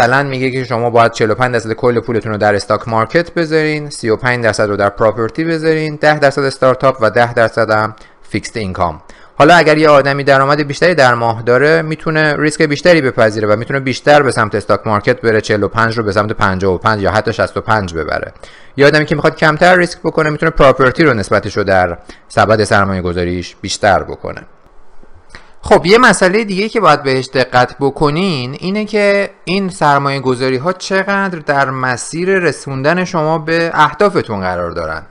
مثلا میگه که شما باید 45 درصد کل پولتون رو در استاک مارکت بذارین 35 درصد رو در پراپرتی بذارین 10 درصد استارتاپ و 10 درصد هم فیکسد اینکام حالا اگر یه آدمی درآمد بیشتری در ماه داره میتونه ریسک بیشتری بپذیره و میتونه بیشتر به سمت استاک مارکت بره 45 رو به سمت 55 یا حتی 65 ببره یه آدمی که میخواد کمتر ریسک بکنه میتونه پراپرتی رو نسبتش رو در سبد سرمایه گذاریش بیشتر بکنه خب یه مسئله دیگه که باید بهش دقت بکنین اینه که این سرمایه گذاری ها چقدر در مسیر رسوندن شما به اهدافتون قرار دارن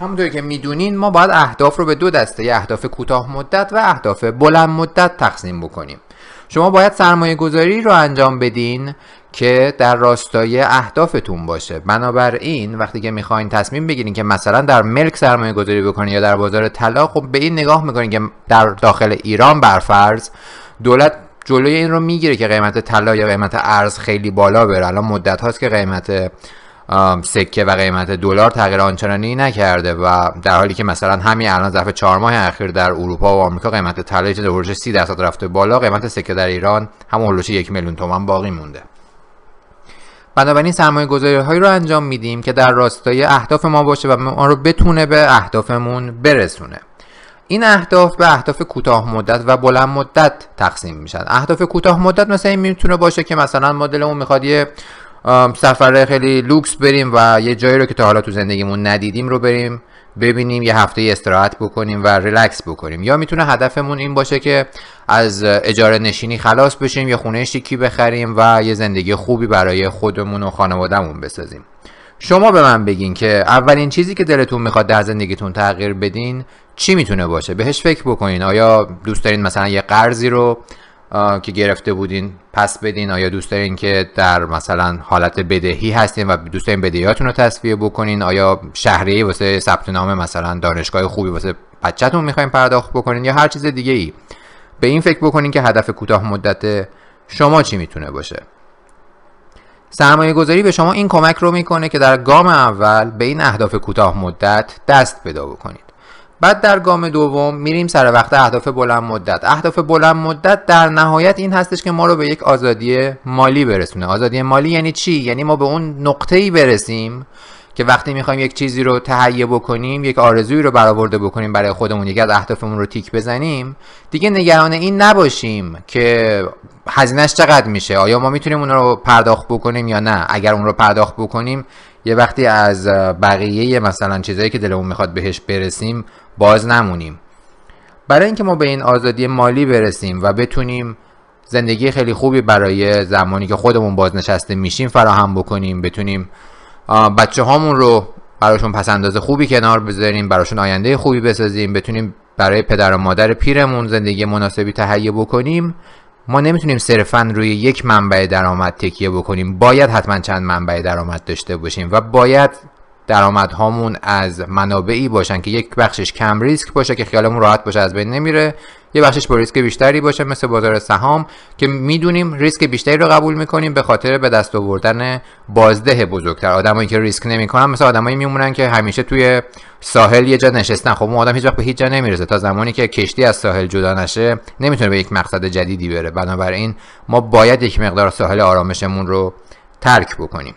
همونطور که میدونین ما باید اهداف رو به دو دسته اهداف کوتاه مدت و اهداف بلند مدت تقسیم بکنیم شما باید سرمایه گذاری رو انجام بدین که در راستای اهدافتون باشه بنابراین وقتی که میخواین تصمیم بگیرین که مثلا در ملک سرمایه گذاری بکنین یا در بازار طلا خب به این نگاه میکنین که در داخل ایران برفرض دولت جلوی این رو میگیره که قیمت طلا یا قیمت ارز خیلی بالا بره الان مدت هاست که قیمت سکه و قیمت دلار تغییر آنچنانی نکرده و در حالی که مثلا همین الان ظرف چهار ماه اخیر در اروپا و آمریکا قیمت طلا در 30 درصد رفته بالا قیمت سکه در ایران هم هولوش یک میلیون تومان باقی مونده بنابراین سرمایه گذاری هایی رو انجام میدیم که در راستای اهداف ما باشه و ما رو بتونه به اهدافمون برسونه این اهداف به اهداف کوتاه مدت و بلند مدت تقسیم میشن اهداف کوتاه مدت مثلا این میتونه باشه که مثلا مدل اون میخواد یه سفر خیلی لوکس بریم و یه جایی رو که تا حالا تو زندگیمون ندیدیم رو بریم ببینیم یه هفته استراحت بکنیم و ریلکس بکنیم یا میتونه هدفمون این باشه که از اجاره نشینی خلاص بشیم یا خونه شیکی بخریم و یه زندگی خوبی برای خودمون و خانوادهمون بسازیم شما به من بگین که اولین چیزی که دلتون میخواد در زندگیتون تغییر بدین چی میتونه باشه بهش فکر بکنین آیا دوست دارین مثلا یه قرضی رو که گرفته بودین پس بدین آیا دوست دارین که در مثلا حالت بدهی هستین و دوست دارین بدهیاتون رو تصفیه بکنین آیا شهریه واسه ثبت نام مثلا دانشگاه خوبی واسه بچهتون میخواین پرداخت بکنین یا هر چیز دیگه ای به این فکر بکنین که هدف کوتاه مدت شما چی میتونه باشه سرمایه گذاری به شما این کمک رو میکنه که در گام اول به این اهداف کوتاه مدت دست پیدا بکنید بعد در گام دوم میریم سر وقت اهداف بلند مدت اهداف بلند مدت در نهایت این هستش که ما رو به یک آزادی مالی برسونه آزادی مالی یعنی چی یعنی ما به اون نقطه ای برسیم که وقتی میخوایم یک چیزی رو تهیه بکنیم یک آرزویی رو برآورده بکنیم برای خودمون یکی از اهدافمون رو تیک بزنیم دیگه نگران این نباشیم که هزینهش چقدر میشه آیا ما میتونیم اون رو پرداخت بکنیم یا نه اگر اون رو پرداخت بکنیم یه وقتی از بقیه مثلا چیزایی که دلمون میخواد بهش برسیم باز نمونیم برای اینکه ما به این آزادی مالی برسیم و بتونیم زندگی خیلی خوبی برای زمانی که خودمون بازنشسته میشیم فراهم بکنیم بتونیم بچه هامون رو براشون پس خوبی کنار بذاریم براشون آینده خوبی بسازیم بتونیم برای پدر و مادر پیرمون زندگی مناسبی تهیه بکنیم ما نمیتونیم صرفا روی یک منبع درآمد تکیه بکنیم باید حتما چند منبع درآمد داشته باشیم و باید درآمدهامون هامون از منابعی باشن که یک بخشش کم ریسک باشه که خیالمون راحت باشه از بین نمیره یه بخشش با ریسک بیشتری باشه مثل بازار سهام که میدونیم ریسک بیشتری رو قبول میکنیم به خاطر به دست آوردن بازده بزرگتر آدمایی که ریسک نمیکنن مثل آدمایی میمونن که همیشه توی ساحل یه جا نشستن خب اون آدم هیچ به هیچ جا نمیرسه تا زمانی که کشتی از ساحل جدا نشه نمیتونه به یک مقصد جدیدی بره بنابراین ما باید یک مقدار ساحل آرامشمون رو ترک بکنیم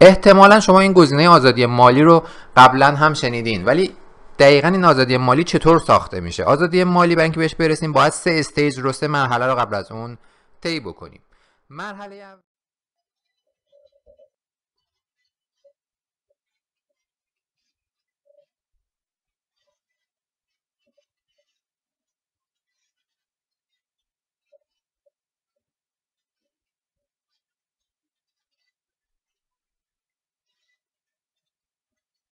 احتمالا شما این گزینه آزادی مالی رو قبلا هم شنیدین ولی دقیقا این آزادی مالی چطور ساخته میشه آزادی مالی برای اینکه بهش برسیم باید سه استیج رو سه مرحله رو قبل از اون طی بکنیم مرحله